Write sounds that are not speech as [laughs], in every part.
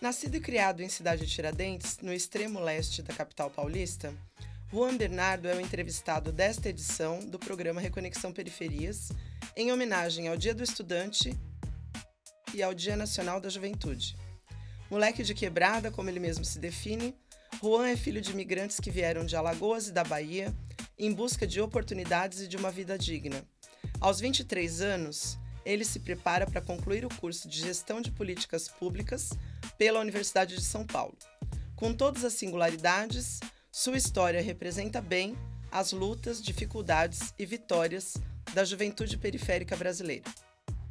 Nascido e criado em Cidade de Tiradentes, no extremo leste da capital paulista, Juan Bernardo é o entrevistado desta edição do programa Reconexão Periferias, em homenagem ao Dia do Estudante e ao Dia Nacional da Juventude. Moleque de quebrada, como ele mesmo se define, Juan é filho de imigrantes que vieram de Alagoas e da Bahia em busca de oportunidades e de uma vida digna. Aos 23 anos, ele se prepara para concluir o curso de Gestão de Políticas Públicas pela Universidade de São Paulo. Com todas as singularidades, sua história representa bem as lutas, dificuldades e vitórias da juventude periférica brasileira.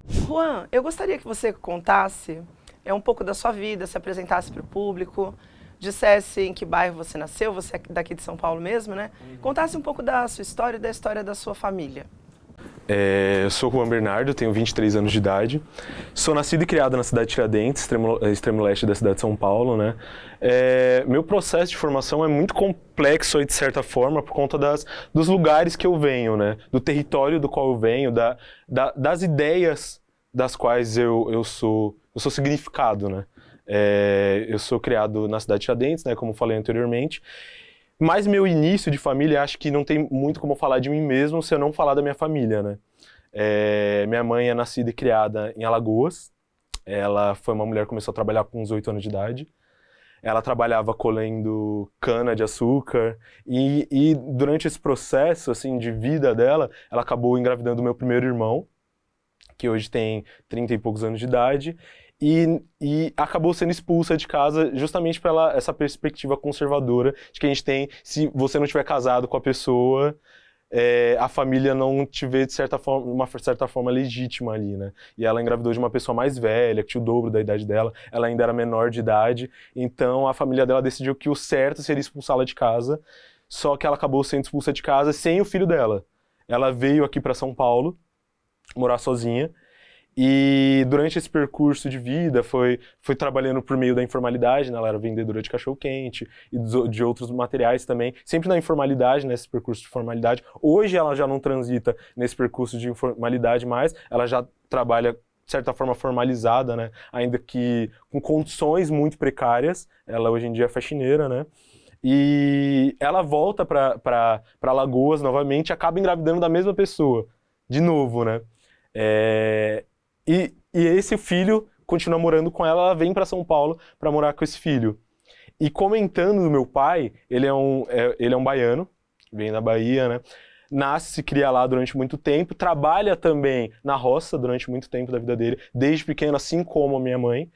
Juan, eu gostaria que você contasse é um pouco da sua vida, se apresentasse para o público, dissesse em que bairro você nasceu, você é daqui de São Paulo mesmo, né? Uhum. Contasse um pouco da sua história e da história da sua família. É, eu sou Juan Bernardo, tenho 23 anos de idade. Sou nascido e criado na cidade de Tiradentes, extremo, extremo leste da cidade de São Paulo, né? É, meu processo de formação é muito complexo aí, de certa forma, por conta das, dos lugares que eu venho, né? Do território do qual eu venho, da, da, das ideias das quais eu, eu, sou, eu sou significado, né? É, eu sou criado na cidade de Tiradentes, né? Como falei anteriormente mais meu início de família, acho que não tem muito como falar de mim mesmo se eu não falar da minha família, né? É, minha mãe é nascida e criada em Alagoas. Ela foi uma mulher que começou a trabalhar com uns oito anos de idade. Ela trabalhava colhendo cana de açúcar e, e durante esse processo assim de vida dela, ela acabou engravidando o meu primeiro irmão, que hoje tem 30 e poucos anos de idade, e, e acabou sendo expulsa de casa justamente pela essa perspectiva conservadora de que a gente tem, se você não tiver casado com a pessoa, é, a família não te vê de certa forma, uma certa forma legítima ali, né? E ela engravidou de uma pessoa mais velha, que tinha o dobro da idade dela, ela ainda era menor de idade, então a família dela decidiu que o certo seria expulsá-la de casa, só que ela acabou sendo expulsa de casa sem o filho dela. Ela veio aqui para São Paulo morar sozinha e durante esse percurso de vida, foi, foi trabalhando por meio da informalidade, né? Ela era vendedora de cachorro-quente e de outros materiais também, sempre na informalidade, nesse percurso de formalidade. Hoje ela já não transita nesse percurso de informalidade mais, ela já trabalha de certa forma formalizada, né? Ainda que com condições muito precárias. Ela hoje em dia é faxineira, né? E ela volta para Lagoas novamente, acaba engravidando da mesma pessoa, de novo, né? É, e, e esse filho continua morando com ela, ela vem para São Paulo para morar com esse filho. E comentando do meu pai, ele é um, é, ele é um baiano, vem da Bahia, né? Nasce, se cria lá durante muito tempo, trabalha também na roça durante muito tempo da vida dele, desde pequeno, assim como a minha mãe,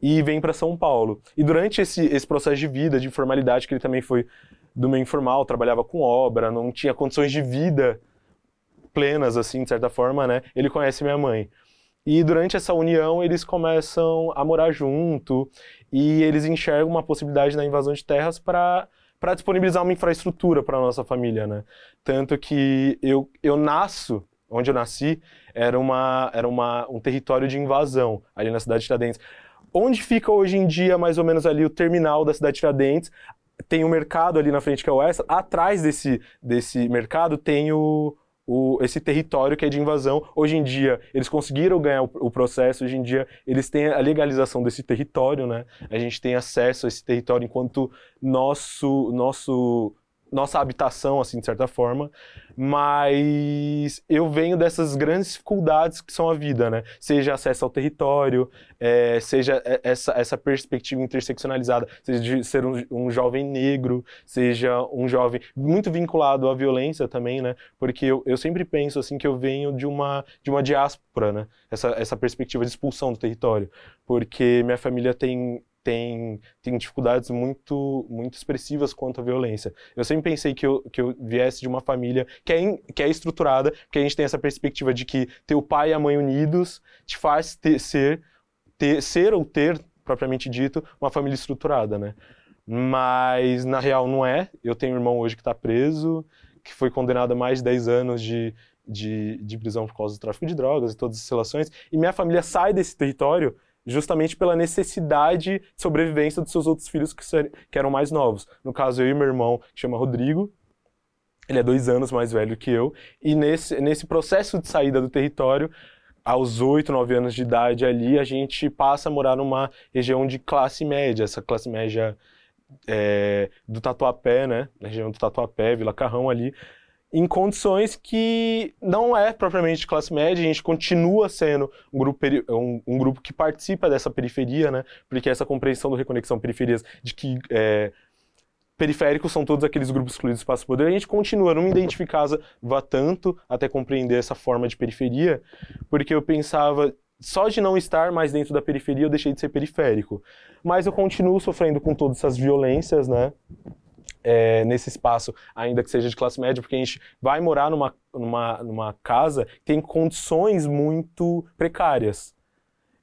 e vem para São Paulo. E durante esse, esse processo de vida, de informalidade, que ele também foi do meio informal, trabalhava com obra, não tinha condições de vida plenas, assim, de certa forma, né? Ele conhece minha mãe. E durante essa união, eles começam a morar junto e eles enxergam uma possibilidade na invasão de terras para para disponibilizar uma infraestrutura para nossa família, né? Tanto que eu, eu nasço, onde eu nasci, era, uma, era uma, um território de invasão, ali na cidade de Tiradentes. Onde fica hoje em dia, mais ou menos ali, o terminal da cidade de Tiradentes, tem o um mercado ali na frente que é o Extra. Atrás desse, desse mercado tem o, o, esse território que é de invasão. Hoje em dia, eles conseguiram ganhar o, o, processo, hoje em dia, eles têm a legalização desse território, né? A gente tem acesso a esse território enquanto nosso, nosso nossa habitação, assim, de certa forma. Mas eu venho dessas grandes dificuldades que são a vida, né? Seja acesso ao território, é, seja essa, essa perspectiva interseccionalizada, seja de ser um, um, jovem negro, seja um jovem muito vinculado à violência também, né? Porque eu, eu sempre penso, assim, que eu venho de uma, de uma diáspora, né? Essa, essa perspectiva de expulsão do território. Porque minha família tem tem, tem dificuldades muito, muito expressivas quanto à violência. Eu sempre pensei que eu, que eu viesse de uma família que é, in, que é estruturada, porque a gente tem essa perspectiva de que ter o pai e a mãe unidos te faz ter, ser, ter, ser ou ter, propriamente dito, uma família estruturada, né? Mas, na real, não é. Eu tenho um irmão hoje que está preso, que foi condenado a mais de 10 anos de, de, de prisão por causa do tráfico de drogas e todas as relações. E minha família sai desse território justamente pela necessidade de sobrevivência dos seus outros filhos que, ser, que eram mais novos. No caso, eu e meu irmão, que chama Rodrigo, ele é dois anos mais velho que eu, e nesse, nesse processo de saída do território, aos oito, nove anos de idade ali, a gente passa a morar numa região de classe média, essa classe média é, do Tatuapé, né? Na região do Tatuapé, Vila Carrão ali, em condições que não é propriamente de classe média, a gente continua sendo um grupo, um, um grupo que participa dessa periferia, né? Porque essa compreensão do Reconexão Periferias de que é, periféricos são todos aqueles grupos excluídos do espaço poder, a gente continua, não me identificava tanto até compreender essa forma de periferia, porque eu pensava, só de não estar mais dentro da periferia, eu deixei de ser periférico. Mas eu continuo sofrendo com todas essas violências, né? é, nesse espaço, ainda que seja de classe média, porque a gente vai morar numa, numa, numa casa que tem condições muito precárias.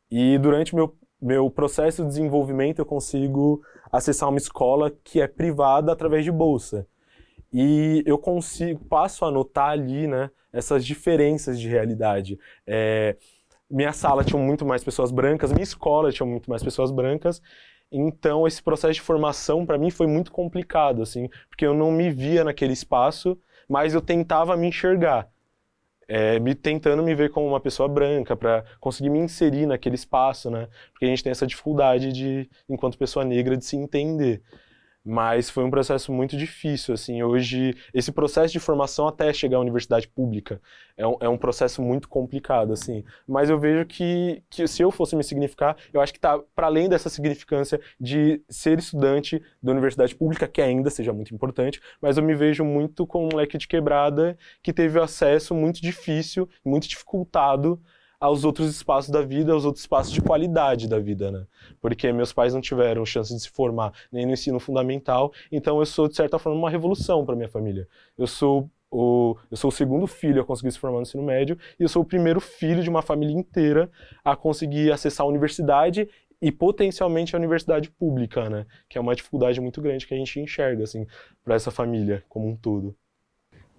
E durante meu, meu processo de desenvolvimento, eu consigo acessar uma escola que é privada através de bolsa. E eu consigo, passo a notar ali, né, essas diferenças de realidade. É, minha sala tinha muito mais pessoas brancas, minha escola tinha muito mais pessoas brancas, então esse processo de formação para mim foi muito complicado, assim, porque eu não me via naquele espaço, mas eu tentava me enxergar, é, me tentando me ver como uma pessoa branca para conseguir me inserir naquele espaço, né? Porque a gente tem essa dificuldade de, enquanto pessoa negra, de se entender. Mas foi um processo muito difícil, assim, hoje, esse processo de formação até chegar à universidade pública é um, é um processo muito complicado, assim. Mas eu vejo que, que se eu fosse me significar, eu acho que tá para além dessa significância de ser estudante da universidade pública, que ainda seja muito importante, mas eu me vejo muito como um moleque de quebrada que teve acesso muito difícil, muito dificultado aos outros espaços da vida, aos outros espaços de qualidade da vida, né? Porque meus pais não tiveram chance de se formar nem no ensino fundamental, então eu sou de certa forma uma revolução para minha família. Eu sou o, eu sou o segundo filho a conseguir se formar no ensino médio e eu sou o primeiro filho de uma família inteira a conseguir acessar a universidade e potencialmente a universidade pública, né? Que é uma dificuldade muito grande que a gente enxerga assim para essa família como um todo.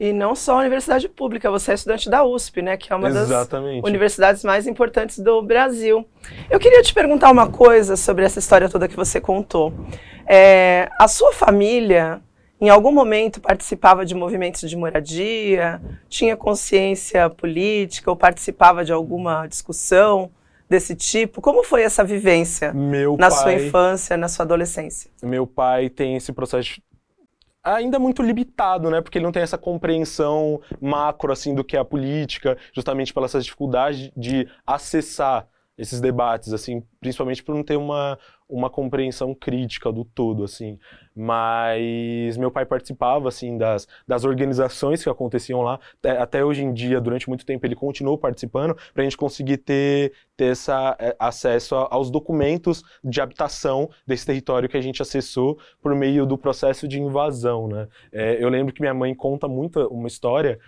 E não só a universidade pública, você é estudante da USP, né? Que é uma Exatamente. das universidades mais importantes do Brasil. Eu queria te perguntar uma coisa sobre essa história toda que você contou. É, a sua família, em algum momento, participava de movimentos de moradia? Tinha consciência política ou participava de alguma discussão? desse tipo? Como foi essa vivência Meu na pai, sua infância, na sua adolescência? Meu pai tem esse processo ainda muito limitado, né? Porque ele não tem essa compreensão macro assim do que é a política, justamente pelas essas dificuldades de acessar esses debates, assim, principalmente por não ter uma, uma compreensão crítica do todo, assim. Mas meu pai participava, assim, das, das organizações que aconteciam lá. Até, hoje em dia, durante muito tempo, ele continuou participando para a gente conseguir ter, ter essa, é, acesso aos documentos de habitação desse território que a gente acessou por meio do processo de invasão, né? É, eu lembro que minha mãe conta muito uma história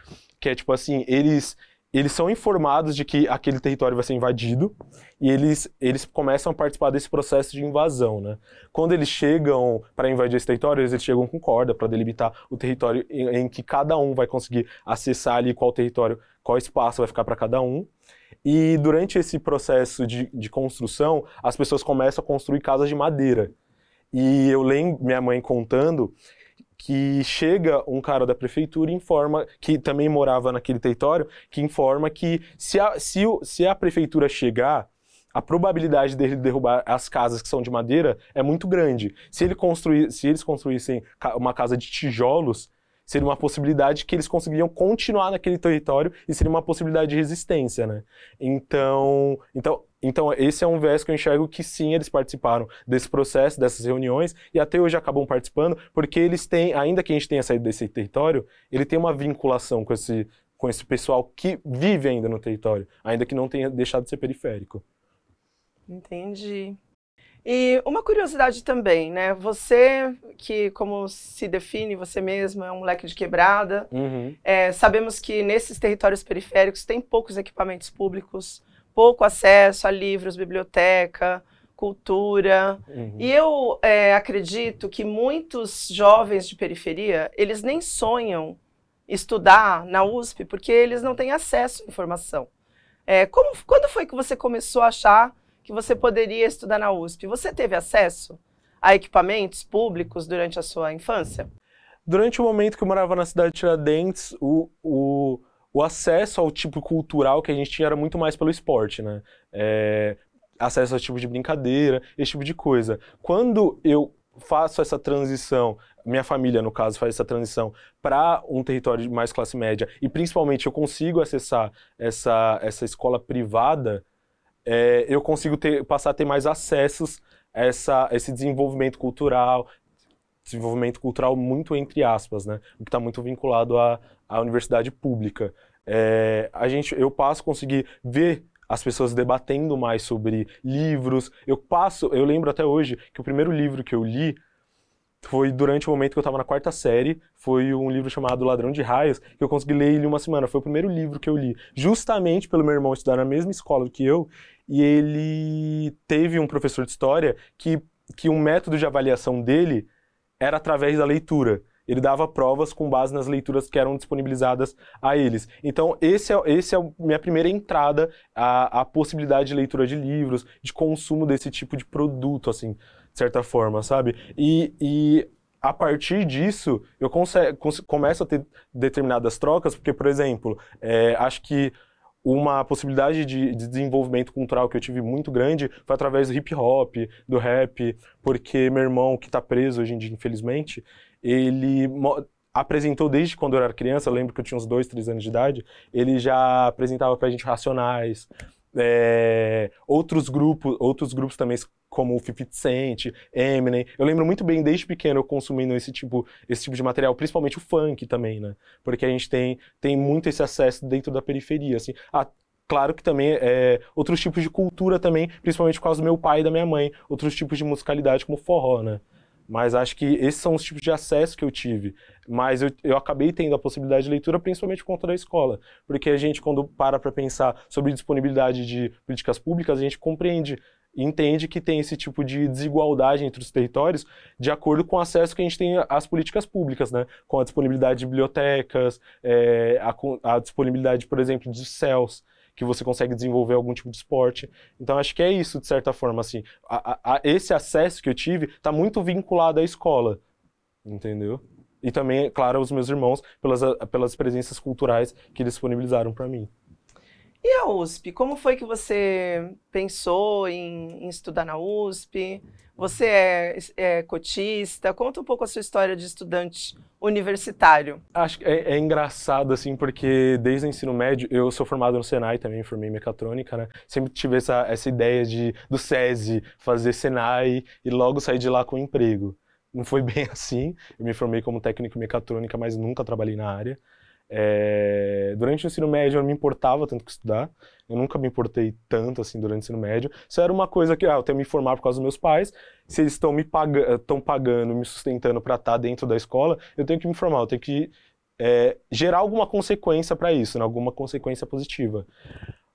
que é, tipo assim, eles eles são informados de que aquele território vai ser invadido e eles, eles começam a participar desse processo de invasão, né? Quando eles chegam para invadir esse território, eles, chegam com corda para delimitar o território em, em, que cada um vai conseguir acessar ali qual território, qual espaço vai ficar para cada um. E durante esse processo de, de construção, as pessoas começam a construir casas de madeira. E eu lembro minha mãe contando que chega um cara da prefeitura e informa, que também morava naquele território, que informa que se a, se, o, se a prefeitura chegar, a probabilidade dele derrubar as casas que são de madeira é muito grande. Se, ele construir, se eles construíssem uma casa de tijolos, seria uma possibilidade que eles conseguiriam continuar naquele território e seria uma possibilidade de resistência, né? Então, então, então esse é um viés que eu enxergo que sim, eles participaram desse processo, dessas reuniões e até hoje acabam participando, porque eles têm, ainda que a gente tenha saído desse território, ele tem uma vinculação com esse com esse pessoal que vive ainda no território, ainda que não tenha deixado de ser periférico. Entendi. E uma curiosidade também, né? Você, que como se define você mesmo, é um moleque de quebrada, uhum. é, sabemos que nesses territórios periféricos tem poucos equipamentos públicos, pouco acesso a livros, biblioteca, cultura. Uhum. E eu é, acredito que muitos jovens de periferia, eles nem sonham estudar na USP porque eles não têm acesso à informação. É, como, quando foi que você começou a achar que você poderia estudar na USP. Você teve acesso a equipamentos públicos durante a sua infância? Durante o momento que eu morava na cidade de Tiradentes, o, o, o acesso ao tipo cultural que a gente tinha era muito mais pelo esporte, né? É, acesso a tipo de brincadeira, esse tipo de coisa. Quando eu faço essa transição, minha família, no caso, faz essa transição para um território de mais classe média, e principalmente eu consigo acessar essa, essa escola privada é, eu consigo ter, passar a ter mais acessos a essa, esse desenvolvimento cultural, desenvolvimento cultural muito entre aspas, né? O que está muito vinculado à, à universidade pública. É, a gente, eu passo a conseguir ver as pessoas debatendo mais sobre livros. Eu passo, eu lembro até hoje que o primeiro livro que eu li foi durante o momento que eu estava na quarta série, foi um livro chamado Ladrão de Raios, que eu consegui ler ele uma semana. Foi o primeiro livro que eu li, justamente pelo meu irmão estudar na mesma escola que eu, e ele teve um professor de história que, que um método de avaliação dele era através da leitura. Ele dava provas com base nas leituras que eram disponibilizadas a eles. Então, esse é, esse é a minha primeira entrada à, à possibilidade de leitura de livros, de consumo desse tipo de produto, assim, de certa forma, sabe? E, e a partir disso, eu come começo a ter determinadas trocas, porque, por exemplo, é, acho que uma possibilidade de, de, desenvolvimento cultural que eu tive muito grande foi através do hip hop, do rap, porque meu irmão, que está preso hoje em dia, infelizmente, ele apresentou desde quando eu era criança, eu lembro que eu tinha uns dois, três anos de idade, ele já apresentava pra gente Racionais, é, outros grupos outros grupos também como o 50 Cent, Eminem. Eu lembro muito bem desde pequeno eu consumindo esse tipo esse tipo de material, principalmente o funk também, né? Porque a gente tem tem muito esse acesso dentro da periferia, assim. A, ah, claro que também é, outros tipos de cultura também, principalmente por causa do meu pai e da minha mãe, outros tipos de musicalidade como forró, né? Mas acho que esses são os tipos de acesso que eu tive. Mas eu, eu acabei tendo a possibilidade de leitura principalmente por conta da escola. Porque a gente, quando para para pensar sobre disponibilidade de políticas públicas, a gente compreende entende que tem esse tipo de desigualdade entre os territórios de acordo com o acesso que a gente tem às políticas públicas, né? com a disponibilidade de bibliotecas, é, a, a, disponibilidade, por exemplo, de CELS, que você consegue desenvolver algum tipo de esporte. Então acho que é isso, de certa forma, assim. A, a, esse acesso que eu tive está muito vinculado à escola, entendeu? E também, é claro, aos meus irmãos, pelas, pelas presenças culturais que disponibilizaram para mim. E a USP? Como foi que você pensou em, em estudar na USP? Você é, é, cotista? Conta um pouco a sua história de estudante universitário. Acho que é, é, engraçado, assim, porque desde o ensino médio, eu sou formado no Senai também, formei mecatrônica, né? Sempre tive essa, essa ideia de, do SESI, fazer Senai e logo sair de lá com um emprego. Não foi [laughs] bem assim. Eu me formei como técnico mecatrônica, mas nunca trabalhei na área. É, durante o ensino médio eu não me importava tanto que estudar, eu nunca me importei tanto assim durante o ensino médio. Isso era uma coisa que ah, eu tenho que me formar por causa dos meus pais. Se eles estão me pagando, estão pagando, me sustentando para estar tá dentro da escola, eu tenho que me formar, eu tenho que é, gerar alguma consequência para isso, né? alguma consequência positiva.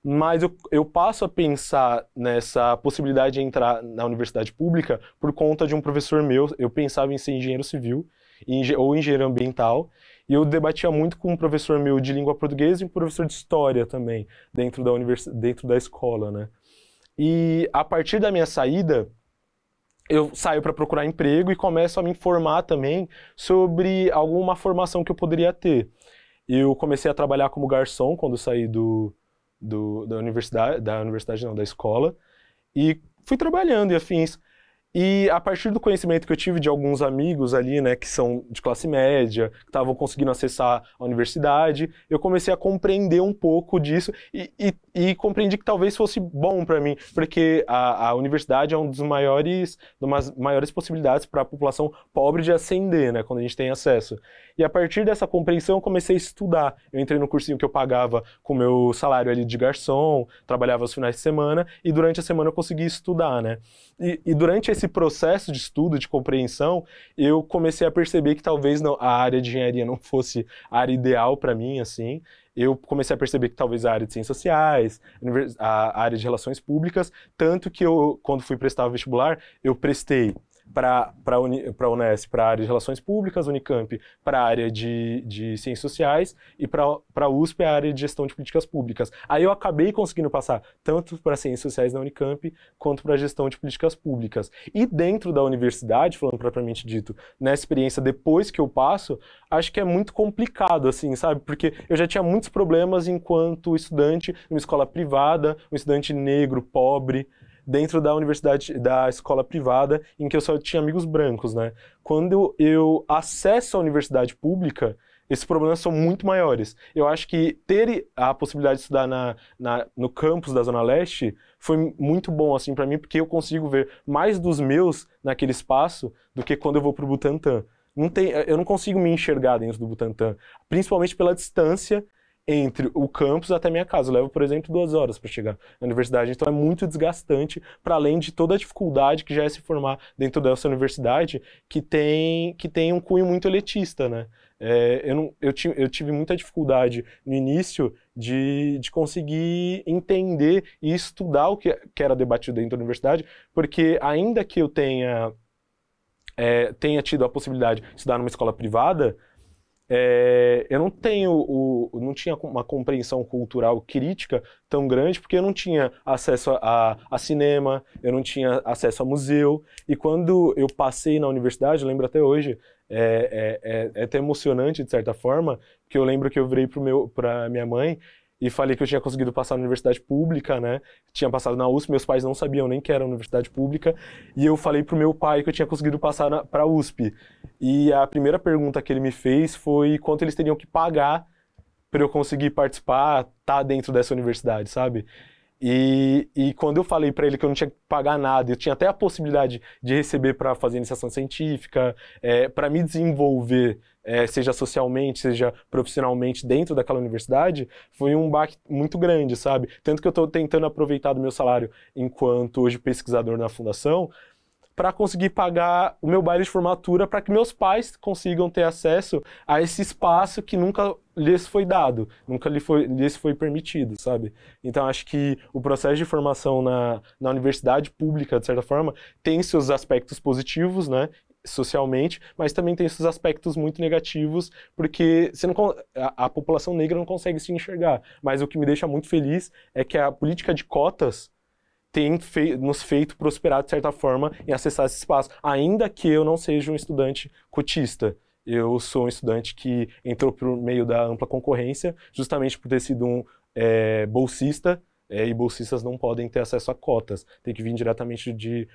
Mas eu, eu passo a pensar nessa possibilidade de entrar na universidade pública por conta de um professor meu. Eu pensava em ser engenheiro civil ou engenheiro ambiental. E eu debatia muito com um professor meu de língua portuguesa e um professor de história também, dentro da, univers... dentro da escola, né? E a partir da minha saída, eu saio para procurar emprego e começo a me informar também sobre alguma formação que eu poderia ter. Eu comecei a trabalhar como garçom quando saí do, do, da universidade, da universidade não, da escola, e fui trabalhando e afins. E a partir do conhecimento que eu tive de alguns amigos ali, né, que são de classe média, que estavam conseguindo acessar a universidade, eu comecei a compreender um pouco disso e, e e compreendi que talvez fosse bom para mim, porque a, a, universidade é um dos maiores, umas maiores possibilidades para a população pobre de ascender, né, quando a gente tem acesso. E a partir dessa compreensão eu comecei a estudar. Eu entrei no cursinho que eu pagava com meu salário ali de garçom, trabalhava os finais de semana e durante a semana eu consegui estudar, né? E, e durante esse processo de estudo, de compreensão, eu comecei a perceber que talvez não, a área de engenharia não fosse a área ideal para mim, assim eu comecei a perceber que talvez a área de ciências sociais, a área de relações públicas, tanto que eu, quando fui prestar o vestibular, eu prestei para a Unesp, para a área de Relações Públicas, Unicamp para a área de, de Ciências Sociais e para a USP a área de Gestão de Políticas Públicas. Aí eu acabei conseguindo passar tanto para Ciências Sociais na Unicamp quanto para Gestão de Políticas Públicas. E dentro da universidade, falando propriamente dito, na experiência depois que eu passo, acho que é muito complicado, assim, sabe? Porque eu já tinha muitos problemas enquanto estudante numa escola privada, um estudante negro, pobre, dentro da universidade, da escola privada, em que eu só tinha amigos brancos, né? Quando eu acesso a universidade pública, esses problemas são muito maiores. Eu acho que ter a possibilidade de estudar na, na no campus da Zona Leste foi muito bom, assim, para mim, porque eu consigo ver mais dos meus naquele espaço do que quando eu vou pro Butantan. Não tem, eu não consigo me enxergar dentro do Butantan, principalmente pela distância entre o campus até minha casa. Eu levo, por exemplo, duas horas para chegar na universidade. Então é muito desgastante, para além de toda a dificuldade que já é se formar dentro dessa universidade, que tem, que tem um cunho muito elitista, né? É, eu, não, eu, eu, tive muita dificuldade no início de, de conseguir entender e estudar o que, que, era debatido dentro da universidade, porque ainda que eu tenha, é, tenha tido a possibilidade de estudar numa escola privada, é, eu não tenho o, não tinha uma compreensão cultural crítica tão grande porque eu não tinha acesso a, a, cinema, eu não tinha acesso a museu e quando eu passei na universidade, eu lembro até hoje, é, é, é, é até emocionante de certa forma, que eu lembro que eu virei para minha mãe e falei que eu tinha conseguido passar na universidade pública, né? Tinha passado na USP, meus pais não sabiam nem que era universidade pública, e eu falei pro meu pai que eu tinha conseguido passar para a USP. E a primeira pergunta que ele me fez foi quanto eles teriam que pagar para eu conseguir participar, tá dentro dessa universidade, sabe? E, e quando eu falei para ele que eu não tinha que pagar nada, eu tinha até a possibilidade de receber para fazer iniciação científica, é, para me desenvolver é, seja socialmente, seja profissionalmente dentro daquela universidade, foi um baque muito grande, sabe? Tanto que eu estou tentando aproveitar do meu salário enquanto hoje pesquisador na fundação para conseguir pagar o meu baile de formatura para que meus pais consigam ter acesso a esse espaço que nunca lhes foi dado, nunca lhes foi, lhes foi permitido, sabe? Então acho que o processo de formação na, na universidade pública, de certa forma, tem seus aspectos positivos, né? socialmente, mas também tem esses aspectos muito negativos, porque você não, a, a, população negra não consegue se enxergar. Mas o que me deixa muito feliz é que a política de cotas tem fei, nos feito prosperar, de certa forma, em acessar esse espaço, ainda que eu não seja um estudante cotista. Eu sou um estudante que entrou por meio da ampla concorrência, justamente por ter sido um é, bolsista, é, e bolsistas não podem ter acesso a cotas, tem que vir diretamente de,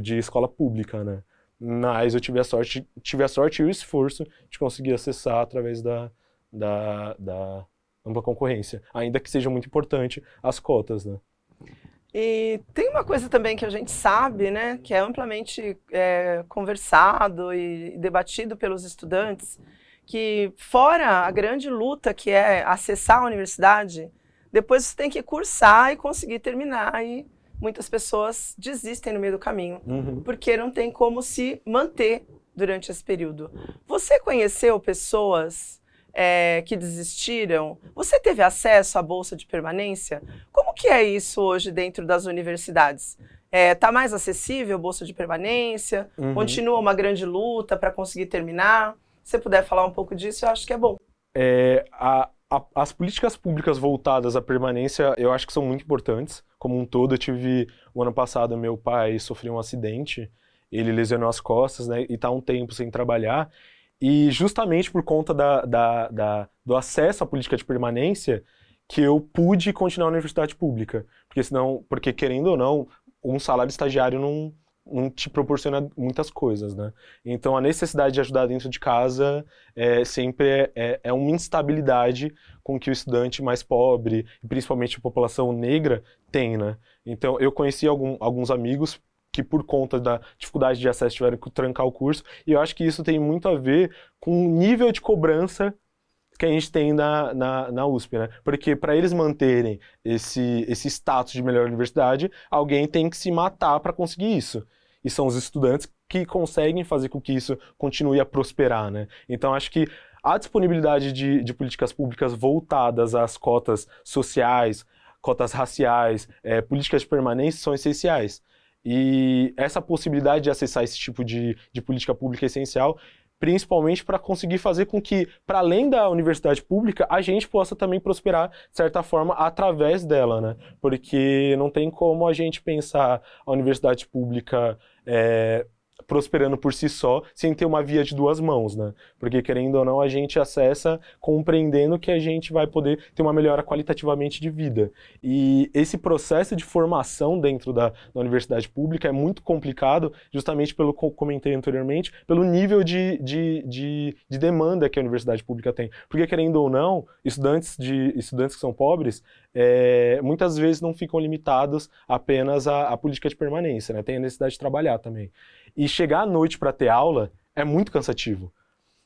de escola pública, né? Mas eu tive a sorte, tive a sorte e o esforço de conseguir acessar através da, da, da ampla concorrência, ainda que seja muito importante as cotas, né? E tem uma coisa também que a gente sabe, né, que é amplamente é, conversado e debatido pelos estudantes, que fora a grande luta que é acessar a universidade, depois você tem que cursar e conseguir terminar e muitas pessoas desistem no meio do caminho, uhum. porque não tem como se manter durante esse período. Você conheceu pessoas é, que desistiram? Você teve acesso à bolsa de permanência? Como que é isso hoje dentro das universidades? Está eh, é, mais acessível a bolsa de permanência? Uhum. Continua uma grande luta para conseguir terminar? Se você puder falar um pouco disso, eu acho que é bom. É, a, a, as políticas públicas voltadas à permanência, eu acho que são muito importantes. Como um todo, eu tive o ano passado meu pai sofreu um acidente, ele lesionou as costas, né, e está um tempo sem trabalhar. E justamente por conta da, da, da, do acesso à política de permanência, que eu pude continuar na universidade pública. Porque senão, porque querendo ou não, um salário estagiário não, não te proporciona muitas coisas, né? Então a necessidade de ajudar dentro de casa é, sempre é, é, é uma instabilidade com que o estudante mais pobre, principalmente a população negra, tem, né? Então eu conheci algum, alguns amigos que por conta da dificuldade de acesso tiveram que trancar o curso, e eu acho que isso tem muito a ver com o nível de cobrança que a gente tem na, na, na USP, né? Porque para eles manterem esse, esse status de melhor universidade, alguém tem que se matar para conseguir isso e são os estudantes que conseguem fazer com que isso continue a prosperar, né? Então acho que a disponibilidade de, de políticas públicas voltadas às cotas sociais, cotas raciais, é, políticas de permanência são essenciais. E essa possibilidade de acessar esse tipo de, de política pública é essencial principalmente para conseguir fazer com que, para além da universidade pública, a gente possa também prosperar, de certa forma, através dela, né? Porque não tem como a gente pensar a universidade pública é, prosperando por si só, sem ter uma via de duas mãos, né? Porque querendo ou não, a gente acessa compreendendo que a gente vai poder ter uma melhora qualitativamente de vida. E esse processo de formação dentro da, da universidade pública é muito complicado, justamente pelo que comentei anteriormente, pelo nível de, de, de, de, demanda que a universidade pública tem. Porque querendo ou não, estudantes, de, estudantes que são pobres, é, muitas vezes não ficam limitados apenas à, à política de permanência, né? Tem a necessidade de trabalhar também. E chegar à noite para ter aula é muito cansativo.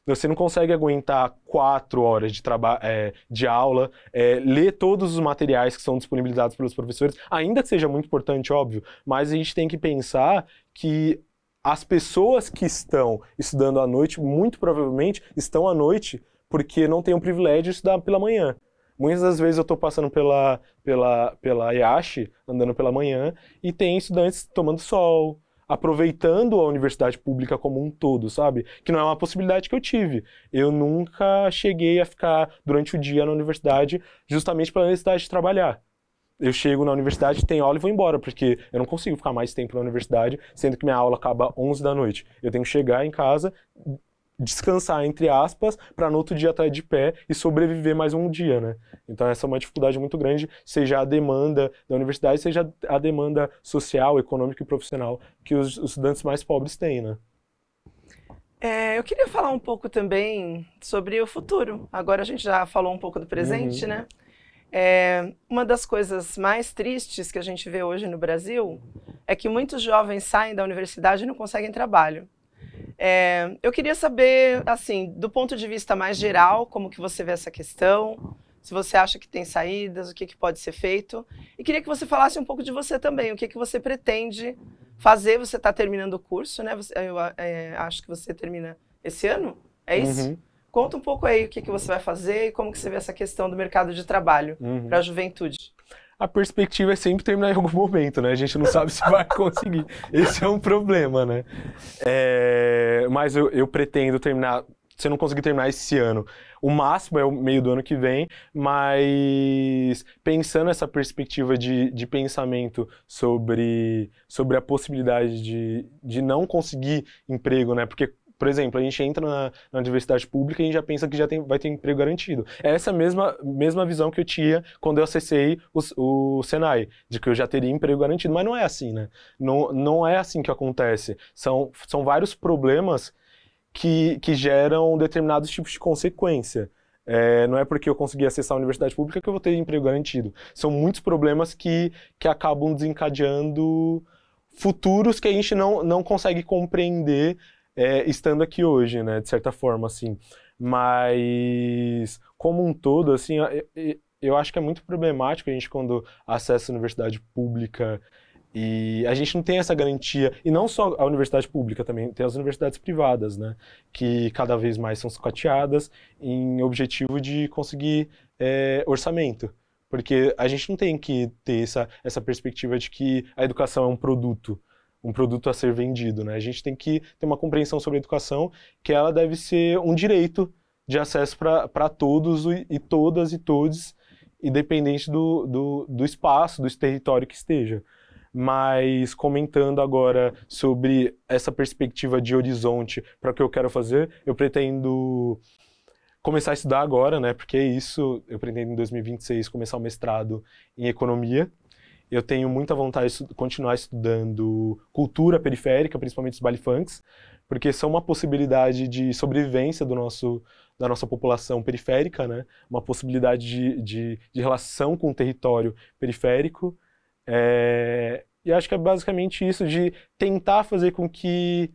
Você não consegue aguentar quatro horas de, é, de aula, é, ler todos os materiais que são disponibilizados pelos professores, ainda que seja muito importante, óbvio, mas a gente tem que pensar que as pessoas que estão estudando à noite, muito provavelmente, estão à noite porque não têm o privilégio de estudar pela manhã. Muitas das vezes eu estou passando pela, pela, pela Yashi, andando pela manhã, e tem estudantes tomando sol, aproveitando a universidade pública como um todo, sabe? Que não é uma possibilidade que eu tive. Eu nunca cheguei a ficar durante o dia na universidade justamente pela necessidade de trabalhar. Eu chego na universidade, tenho aula e vou embora, porque eu não consigo ficar mais tempo na universidade, sendo que minha aula acaba 11 da noite. Eu tenho que chegar em casa, descansar, entre aspas, para no outro dia estar de pé e sobreviver mais um dia, né? Então essa é uma dificuldade muito grande, seja a demanda da universidade, seja a demanda social, econômica e profissional que os, os estudantes mais pobres têm, né? É, eu queria falar um pouco também sobre o futuro. Agora a gente já falou um pouco do presente, uhum. né? É, uma das coisas mais tristes que a gente vê hoje no Brasil é que muitos jovens saem da universidade e não conseguem trabalho. É, eu queria saber, assim, do ponto de vista mais geral, como que você vê essa questão, se você acha que tem saídas, o que, que pode ser feito. E queria que você falasse um pouco de você também, o que, que você pretende fazer, você está terminando o curso, né? Você, eu é, acho que você termina esse ano, é isso? Uhum. Conta um pouco aí o que, que você vai fazer e como que você vê essa questão do mercado de trabalho uhum. para a juventude a perspectiva é sempre terminar em algum momento, né? A gente não sabe se vai [laughs] conseguir. Esse é um problema, né? É, mas eu, eu pretendo terminar se eu não conseguir terminar esse ano. O máximo é o meio do ano que vem, mas pensando essa perspectiva de, de pensamento sobre, sobre a possibilidade de, de não conseguir emprego, né? Porque por exemplo, a gente entra na, na universidade pública e a gente já pensa que já tem, vai ter emprego garantido. É essa mesma, mesma visão que eu tinha quando eu acessei o, o Senai, de que eu já teria emprego garantido. Mas não é assim, né? Não, não é assim que acontece. São, são vários problemas que, que geram determinados tipos de consequência. É, não é porque eu consegui acessar a universidade pública que eu vou ter emprego garantido. São muitos problemas que, que acabam desencadeando futuros que a gente não, não consegue compreender é, estando aqui hoje, né? De certa forma, assim. Mas, como um todo, assim, eu, eu acho que é muito problemático a gente quando acessa a universidade pública e a gente não tem essa garantia. E não só a universidade pública também, tem as universidades privadas, né? Que cada vez mais são sucateadas em objetivo de conseguir é, orçamento. Porque a gente não tem que ter essa, essa perspectiva de que a educação é um produto um produto a ser vendido, né? A gente tem que ter uma compreensão sobre a educação que ela deve ser um direito de acesso para todos e, e todas e todos, independente do, do, do espaço, do território que esteja. Mas comentando agora sobre essa perspectiva de horizonte para o que eu quero fazer, eu pretendo começar a estudar agora, né? Porque é isso, eu pretendo em 2026 começar o mestrado em economia eu tenho muita vontade de continuar estudando cultura periférica, principalmente os balifunks, porque são uma possibilidade de sobrevivência do nosso, da nossa população periférica, né? uma possibilidade de, de, de relação com o território periférico. É, e acho que é basicamente isso, de tentar fazer com que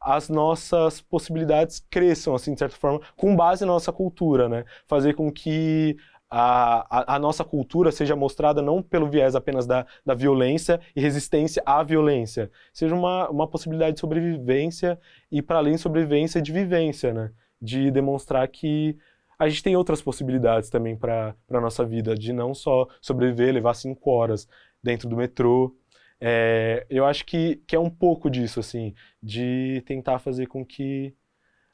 as nossas possibilidades cresçam, assim, de certa forma, com base na nossa cultura, né? Fazer com que a, a, nossa cultura seja mostrada não pelo viés apenas da, da violência e resistência à violência, seja uma, uma possibilidade de sobrevivência e, para além de sobrevivência, de vivência, né? De demonstrar que a gente tem outras possibilidades também para a nossa vida, de não só sobreviver, levar cinco horas dentro do metrô. É, eu acho que, que é um pouco disso, assim, de tentar fazer com que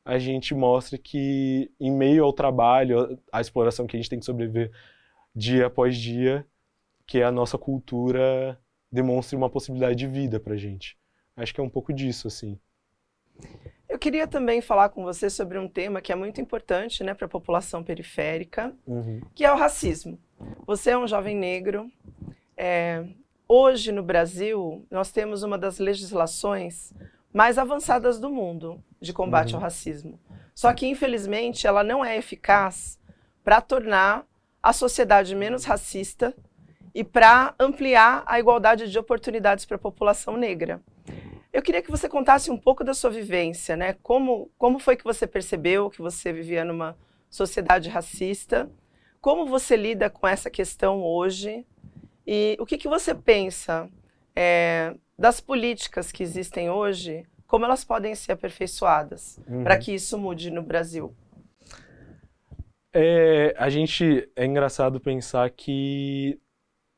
a gente mostra que, em meio ao trabalho, à exploração que a gente tem que sobreviver dia após dia, que a nossa cultura demonstre uma possibilidade de vida para gente. Acho que é um pouco disso, assim. Eu queria também falar com você sobre um tema que é muito importante né, para a população periférica, uhum. que é o racismo. Você é um jovem negro. É, hoje, no Brasil, nós temos uma das legislações mais avançadas do mundo de combate uhum. ao racismo. Só que, infelizmente, ela não é eficaz para tornar a sociedade menos racista e para ampliar a igualdade de oportunidades para a população negra. Eu queria que você contasse um pouco da sua vivência, né? Como, como foi que você percebeu que você vivia numa sociedade racista? Como você lida com essa questão hoje? E o que, que você pensa é, das políticas que existem hoje, como elas podem ser aperfeiçoadas uhum. para que isso mude no Brasil? É, a gente é engraçado pensar que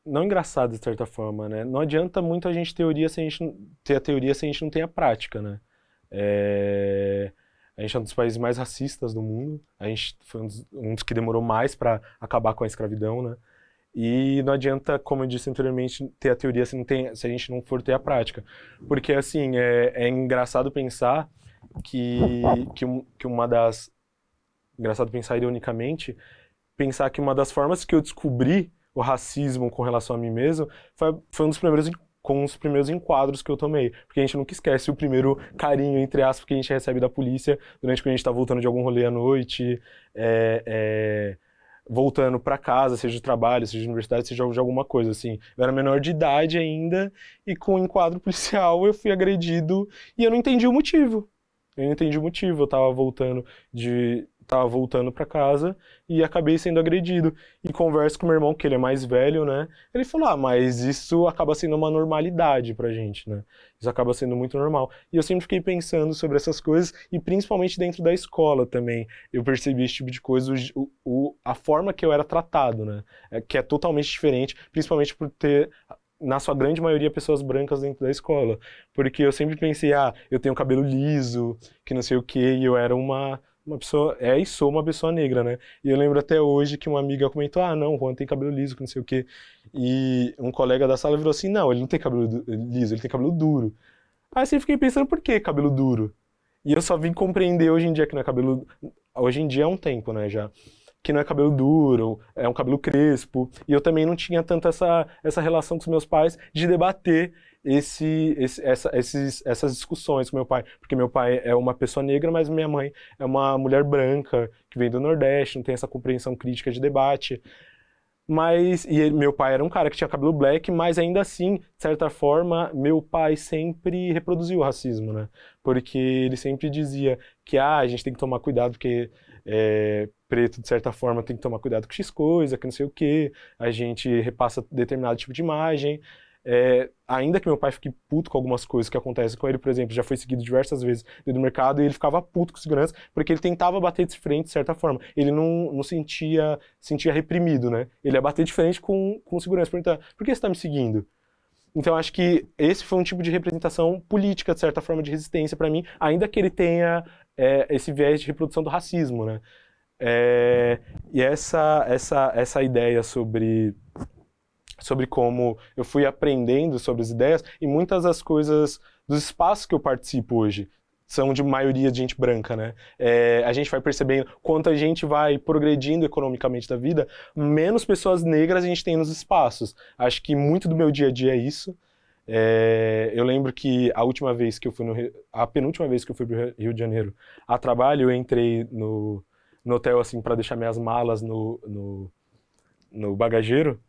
não engraçado de certa forma, né? Não adianta muito a gente teoria se a gente ter a teoria se a gente não tem a prática, né? É, a gente é um dos países mais racistas do mundo. A gente foi um dos, um dos que demorou mais para acabar com a escravidão, né? E não adianta, como eu disse anteriormente, ter a teoria se, não tem, se a gente não for ter a prática. Porque, assim, é, é engraçado pensar que, que, que uma das... Engraçado pensar ironicamente, pensar que uma das formas que eu descobri o racismo com relação a mim mesmo foi, foi um dos primeiros com os primeiros enquadros que eu tomei. Porque a gente nunca esquece o primeiro carinho, entre aspas, que a gente recebe da polícia durante quando a gente está voltando de algum rolê à noite. É, é voltando para casa, seja de trabalho, seja de universidade, seja de alguma coisa, assim. Eu era menor de idade ainda e com um enquadro [laughs] policial eu fui agredido e eu não entendi o motivo. Eu não entendi o motivo, eu tava voltando de estava voltando para casa e acabei sendo agredido. E converso com meu irmão, que ele é mais velho, né? Ele falou: "Ah, mas isso acaba sendo uma normalidade pra gente, né? Isso acaba sendo muito normal". E eu sempre fiquei pensando sobre essas coisas e principalmente dentro da escola também. Eu percebi esse tipo de coisa, o, o, a forma que eu era tratado, né? É, que é totalmente diferente, principalmente por ter na sua grande maioria, pessoas brancas dentro da escola. Porque eu sempre pensei, ah, eu tenho cabelo liso, que não sei o quê, e eu era uma uma pessoa é e sou uma pessoa negra, né? E eu lembro até hoje que uma amiga comentou: "Ah, não, o Juan tem cabelo liso, que não sei o quê". E um colega da sala virou assim: "Não, ele não tem cabelo liso, ele tem cabelo duro". Aí assim fiquei pensando: "Por que cabelo duro?". E eu só vim compreender hoje em dia que não é cabelo hoje em dia é um tempo, né, já que não é cabelo duro, é um cabelo crespo. E eu também não tinha tanto essa, essa relação com os meus pais de debater esse, esse, essa, esses, essas discussões com meu pai, porque meu pai é uma pessoa negra, mas minha mãe é uma mulher branca que vem do Nordeste, não tem essa compreensão crítica de debate. Mas e ele, meu pai era um cara que tinha cabelo black, mas ainda assim, de certa forma, meu pai sempre reproduziu o racismo, né? Porque ele sempre dizia que ah, a gente tem que tomar cuidado porque é, preto, de certa forma, tem que tomar cuidado com X coisa, que não sei o quê, a gente repassa determinado tipo de imagem. É, ainda que meu pai fique puto com algumas coisas que acontecem com ele, por exemplo, já foi seguido diversas vezes dentro do mercado e ele ficava puto com segurança porque ele tentava bater de frente de certa forma. Ele não, não sentia sentia reprimido, né? Ele ia bater de frente com, com segurança, perguntar: por que você está me seguindo? Então acho que esse foi um tipo de representação política, de certa forma, de resistência para mim, ainda que ele tenha é, esse viés de reprodução do racismo, né? É, e essa, essa, essa ideia sobre sobre como eu fui aprendendo sobre as ideias e muitas das coisas dos espaços que eu participo hoje são de maioria de gente branca, né? É, a gente vai percebendo quanto a gente vai progredindo economicamente da vida, menos pessoas negras a gente tem nos espaços. Acho que muito do meu dia a dia é isso. É, eu lembro que a última vez que eu fui no a penúltima vez que eu fui pro Rio de Janeiro a trabalho, eu entrei no, no hotel assim para deixar minhas malas no, no, no bagageiro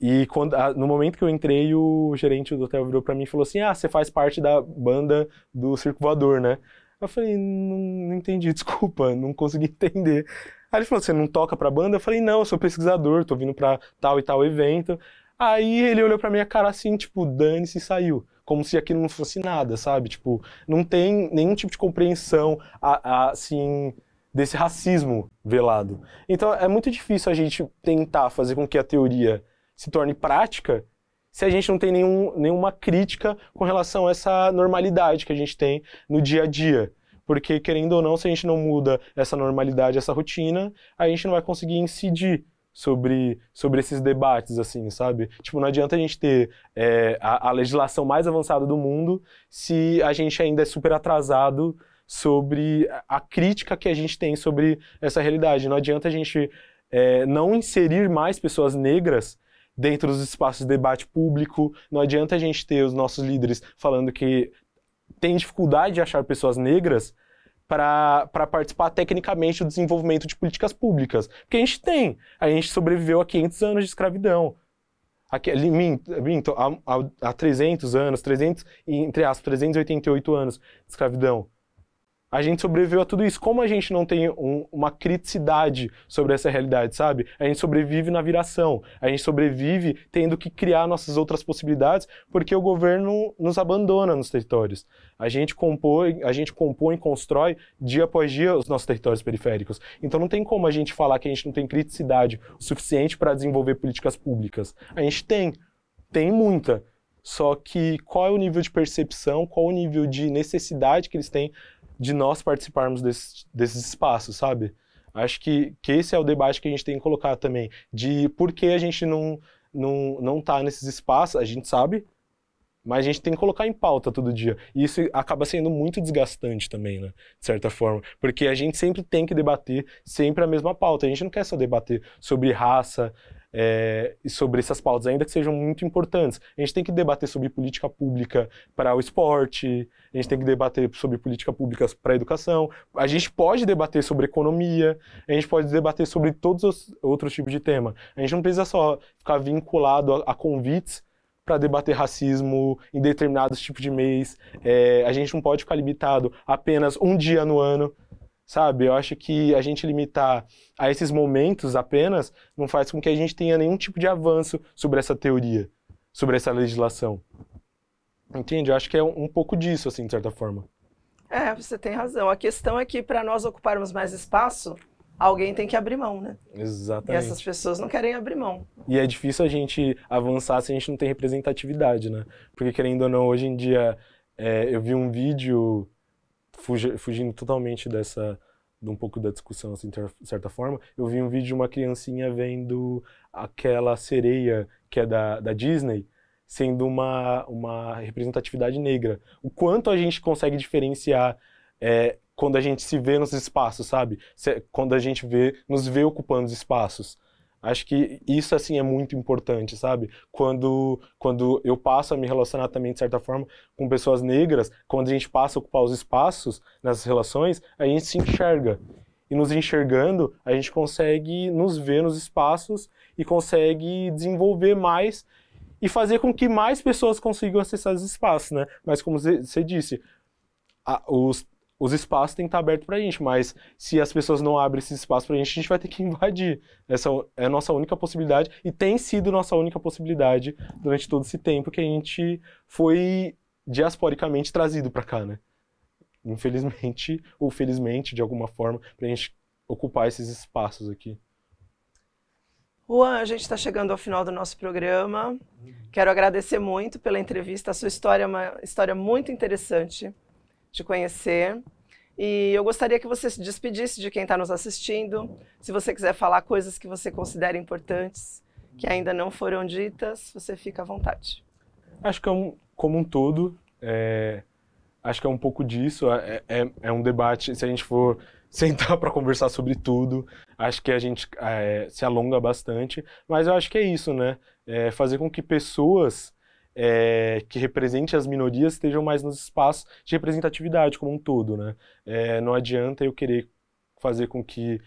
e quando, no momento que eu entrei, o gerente do hotel virou para mim e falou assim: Ah, você faz parte da banda do Circo Voador, né? Eu falei: não, não entendi, [laughs] desculpa, não consegui entender. Aí ele falou: Você não toca pra banda? Eu falei: Não, eu sou pesquisador, tô vindo pra tal e tal evento. Aí ele olhou pra minha cara assim, tipo, dane-se e saiu. Como se aquilo não fosse nada, sabe? Tipo, não tem nenhum tipo de compreensão, a, a, assim desse racismo velado. Então é muito difícil a gente tentar fazer com que a teoria se torne prática se a gente não tem nenhum, nenhuma crítica com relação a essa normalidade que a gente tem no dia a dia. Porque, querendo ou não, se a gente não muda essa normalidade, essa rotina, a gente não vai conseguir incidir sobre, sobre esses debates, assim, sabe? Tipo, não adianta a gente ter é, a, a legislação mais avançada do mundo se a gente ainda é super atrasado sobre a crítica que a gente tem sobre essa realidade. Não adianta a gente é, não inserir mais pessoas negras dentro dos espaços de debate público. Não adianta a gente ter os nossos líderes falando que tem dificuldade de achar pessoas negras para participar tecnicamente do desenvolvimento de políticas públicas. Porque a gente tem. A gente sobreviveu a 500 anos de escravidão. A, minto, 300 anos, 300, entre aspas, 388 anos de escravidão. A gente sobreviveu a tudo isso. Como a gente não tem um, uma criticidade sobre essa realidade, sabe? A gente sobrevive na viração. A gente sobrevive tendo que criar nossas outras possibilidades, porque o governo nos abandona nos territórios. A gente compõe, a gente compõe, constrói dia após dia os nossos territórios periféricos. Então não tem como a gente falar que a gente não tem criticidade o suficiente para desenvolver políticas públicas. A gente tem, tem muita. Só que qual é o nível de percepção, qual é o nível de necessidade que eles têm de nós participarmos desse, desses espaços, sabe? Acho que, que esse é o debate que a gente tem que colocar também, de por que a gente não, não, não tá nesses espaços, a gente sabe, mas a gente tem que colocar em pauta todo dia. E isso acaba sendo muito desgastante também, né? De certa forma. Porque a gente sempre tem que debater sempre a mesma pauta. A gente não quer só debater sobre raça, é, sobre essas pautas, ainda que sejam muito importantes. A gente tem que debater sobre política pública para o esporte, a gente tem que debater sobre política pública para a educação, a gente pode debater sobre economia, a gente pode debater sobre todos os outros tipos de tema. A gente não precisa só ficar vinculado a, a convites para debater racismo em determinados tipos de mês. É, a gente não pode ficar limitado a apenas um dia no ano sabe? Eu acho que a gente limitar a esses momentos apenas não faz com que a gente tenha nenhum tipo de avanço sobre essa teoria, sobre essa legislação. Entende? Eu acho que é um, pouco disso, assim, de certa forma. É, você tem razão. A questão é que para nós ocuparmos mais espaço, alguém tem que abrir mão, né? Exatamente. E essas pessoas não querem abrir mão. E é difícil a gente avançar se a gente não tem representatividade, né? Porque querendo ou não, hoje em dia, é, eu vi um vídeo fugindo totalmente dessa um pouco da discussão assim, de certa forma eu vi um vídeo de uma criancinha vendo aquela sereia que é da, da Disney sendo uma uma representatividade negra o quanto a gente consegue diferenciar é, quando a gente se vê nos espaços sabe quando a gente vê nos vê ocupando os espaços Acho que isso, assim, é muito importante, sabe? Quando, quando eu passo a me relacionar também, de certa forma, com pessoas negras, quando a gente passa a ocupar os espaços nessas relações, a gente se enxerga. E nos enxergando, a gente consegue nos ver nos espaços e consegue desenvolver mais e fazer com que mais pessoas consigam acessar os espaços, né? Mas como você disse, a, os os espaços têm que estar abertos para a gente, mas se as pessoas não abrem esse espaço para a gente, a gente vai ter que [laughs] invadir. Essa é a nossa única possibilidade e tem sido nossa única possibilidade durante todo esse tempo que a gente foi diasporicamente trazido para cá, né? Infelizmente, [laughs] ou felizmente, de alguma forma, para a gente ocupar esses espaços aqui. Juan, a gente está chegando ao final do nosso programa. Quero agradecer muito pela entrevista. A sua história é uma história muito interessante te conhecer. E eu gostaria que você se despedisse de quem está nos assistindo. Se você quiser falar coisas que você considera importantes, que ainda não foram ditas, você fica à vontade. Acho que, é um, como um todo, é, acho que é um pouco disso. É, é, é um debate, se a gente for [laughs] sentar para conversar sobre tudo, acho que a gente é, se alonga bastante. Mas eu acho que é isso, né? É fazer com que pessoas é, que represente as minorias estejam mais nos espaços de representatividade como um todo, né? É, não adianta eu querer fazer com que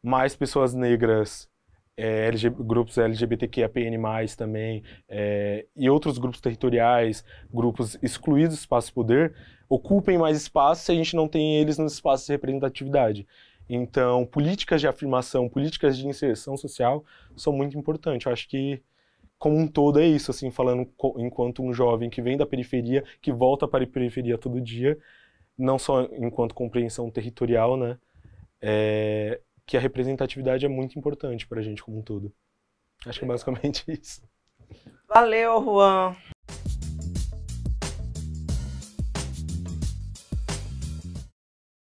mais pessoas negras é, grupos LGBTQIAPN+, também, é, e outros grupos territoriais, grupos excluídos do espaço de poder, ocupem mais espaço se a gente não tem eles nos espaços de representatividade. Então, políticas de afirmação, políticas de inserção social são muito importantes. Eu acho que como um todo é isso, assim, falando enquanto um jovem que vem da periferia, que volta para a periferia todo dia, não só enquanto compreensão territorial, né? É, que a representatividade é muito importante para a gente como um todo. Acho que é basicamente [laughs] isso. Valeu, Juan.